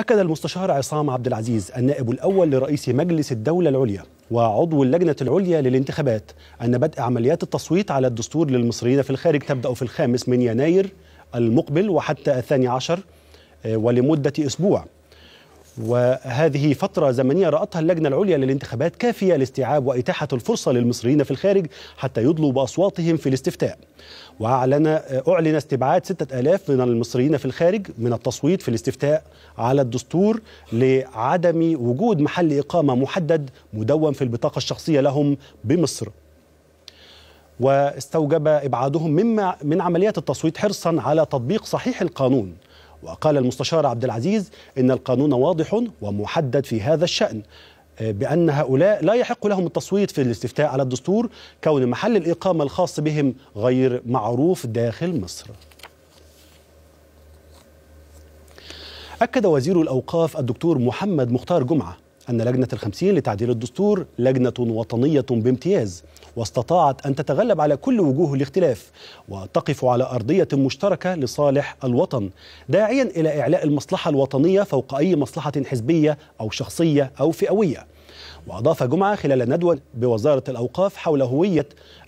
أكد المستشار عصام عبد العزيز النائب الأول لرئيس مجلس الدولة العليا وعضو اللجنة العليا للانتخابات أن بدء عمليات التصويت على الدستور للمصريين في الخارج تبدأ في الخامس من يناير المقبل وحتى الثاني عشر آه، ولمدة أسبوع وهذه فترة زمنية رأتها اللجنة العليا للانتخابات كافية لاستيعاب وإتاحة الفرصة للمصريين في الخارج حتى يدلوا بأصواتهم في الاستفتاء وأعلن أعلن استبعاد 6000 من المصريين في الخارج من التصويت في الاستفتاء على الدستور لعدم وجود محل إقامة محدد مدون في البطاقة الشخصية لهم بمصر واستوجب إبعادهم مما من عمليات التصويت حرصا على تطبيق صحيح القانون وقال المستشار عبد العزيز إن القانون واضح ومحدد في هذا الشأن آه، بأن هؤلاء لا يحق لهم التصويت في الاستفتاء على الدستور كون محل الإقامة الخاص بهم غير معروف داخل مصر أكد وزير الأوقاف الدكتور محمد مختار جمعة أن لجنة الخمسين لتعديل الدستور لجنة وطنية بامتياز واستطاعت أن تتغلب على كل وجوه الاختلاف وتقف على أرضية مشتركة لصالح الوطن داعيا إلى إعلاء المصلحة الوطنية فوق أي مصلحة حزبية أو شخصية أو فئوية وأضاف جمعة خلال ندوة بوزارة الأوقاف حول هوية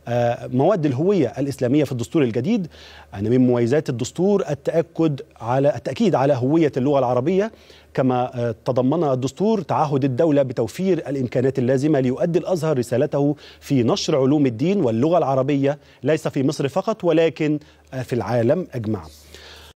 آه، مواد الهوية الإسلامية في الدستور الجديد أن من مميزات الدستور التأكد على التأكيد على هوية اللغة العربية كما آه، تضمن الدستور تعهد الدولة بتوفير الإمكانات اللازمة ليؤدي الأزهر رسالته في نشر علوم الدين واللغة العربية ليس في مصر فقط ولكن آه، في العالم أجمع